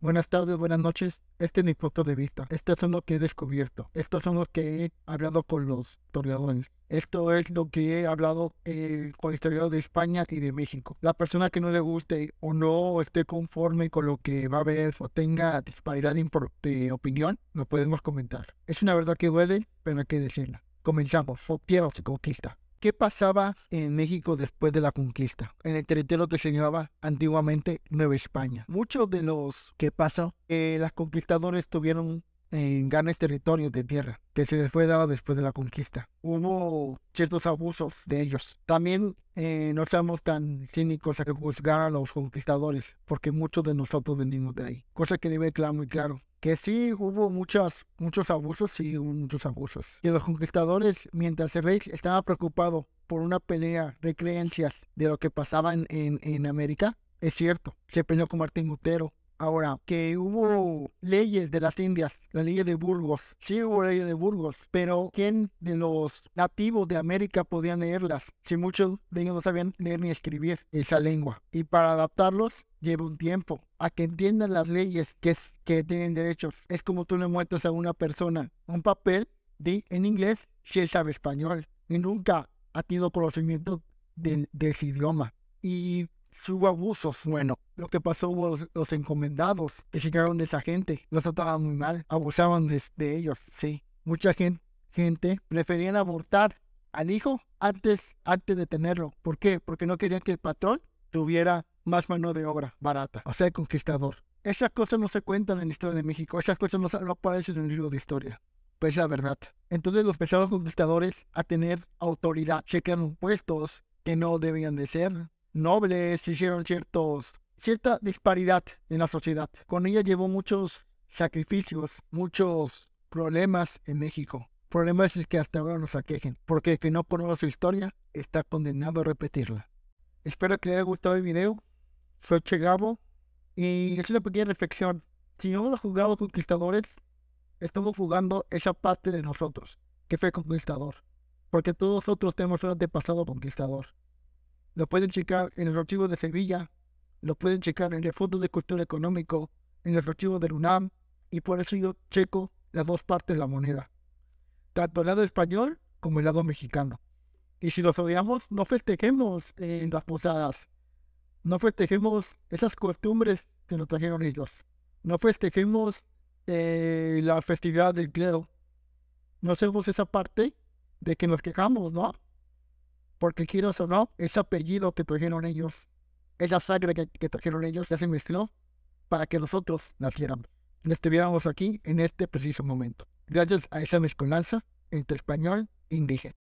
Buenas tardes, buenas noches. Este es mi punto de vista. Estos son los que he descubierto. Estos son los que he hablado con los historiadores. Esto es lo que he hablado eh, con historiadores de España y de México. La persona que no le guste o no esté conforme con lo que va a ver o tenga disparidad de opinión, lo podemos comentar. Es una verdad que duele, pero hay que decirla. Comenzamos. O se conquista. ¿Qué pasaba en México después de la conquista? En el territorio que se llamaba antiguamente Nueva España. Muchos de los que pasó, eh, las los conquistadores tuvieron en ganes territorios de tierra que se les fue dado después de la conquista. Hubo ciertos abusos de ellos. También eh, no seamos tan cínicos a que juzgar a los conquistadores, porque muchos de nosotros venimos de ahí. Cosa que debe quedar muy claro. Que sí hubo muchas, muchos abusos, y hubo muchos abusos. Y los conquistadores, mientras el rey estaba preocupado por una pelea de creencias de lo que pasaba en, América, es cierto, se peleó con Martín Lutero, Ahora, que hubo leyes de las Indias, la ley de Burgos, sí hubo ley de Burgos, pero ¿quién de los nativos de América podían leerlas? Si muchos de ellos no sabían leer ni escribir esa lengua. Y para adaptarlos, lleva un tiempo a que entiendan las leyes que, es, que tienen derechos. Es como tú le muestras a una persona un papel de, en inglés si él sabe español y nunca ha tenido conocimiento de ese idioma. Y si hubo abusos. Bueno, lo que pasó hubo los, encomendados que llegaron de esa gente. Los trataban muy mal, abusaban de, ellos, sí. Mucha gente, gente preferían abortar al hijo antes, antes de tenerlo. ¿Por qué? Porque no querían que el patrón tuviera más mano de obra barata, o sea, el conquistador. Esas cosas no se cuentan en la historia de México, esas cosas no, aparecen en el libro de historia. Pues la verdad. Entonces los pesados conquistadores a tener autoridad, se puestos que no debían de ser, nobles, hicieron ciertos, cierta disparidad en la sociedad. Con ella llevó muchos sacrificios, muchos problemas en México. Problemas que hasta ahora nos aquejen, porque el que no conoce su historia está condenado a repetirla. Espero que les haya gustado el video. Soy Che Gabo y es una pequeña reflexión. Si no hemos jugado conquistadores, estamos jugando esa parte de nosotros, que fue conquistador. Porque todos nosotros tenemos un pasado conquistador lo pueden checar en el archivo de Sevilla, lo pueden checar en el Fondo de Cultura Económico, en el archivo del UNAM, y por eso yo checo las dos partes de la moneda, tanto el lado español como el lado mexicano. Y si los odiamos, no festejemos en las posadas, no festejemos esas costumbres que nos trajeron ellos, no festejemos eh, la festividad del clero, no hacemos esa parte de que nos quejamos, ¿no? porque quiero o no, ese apellido que trajeron ellos, esa sangre que, que trajeron ellos, ya se mezcló para que nosotros naciéramos, estuviéramos aquí en este preciso momento, gracias a esa mezcolanza entre español e indígena.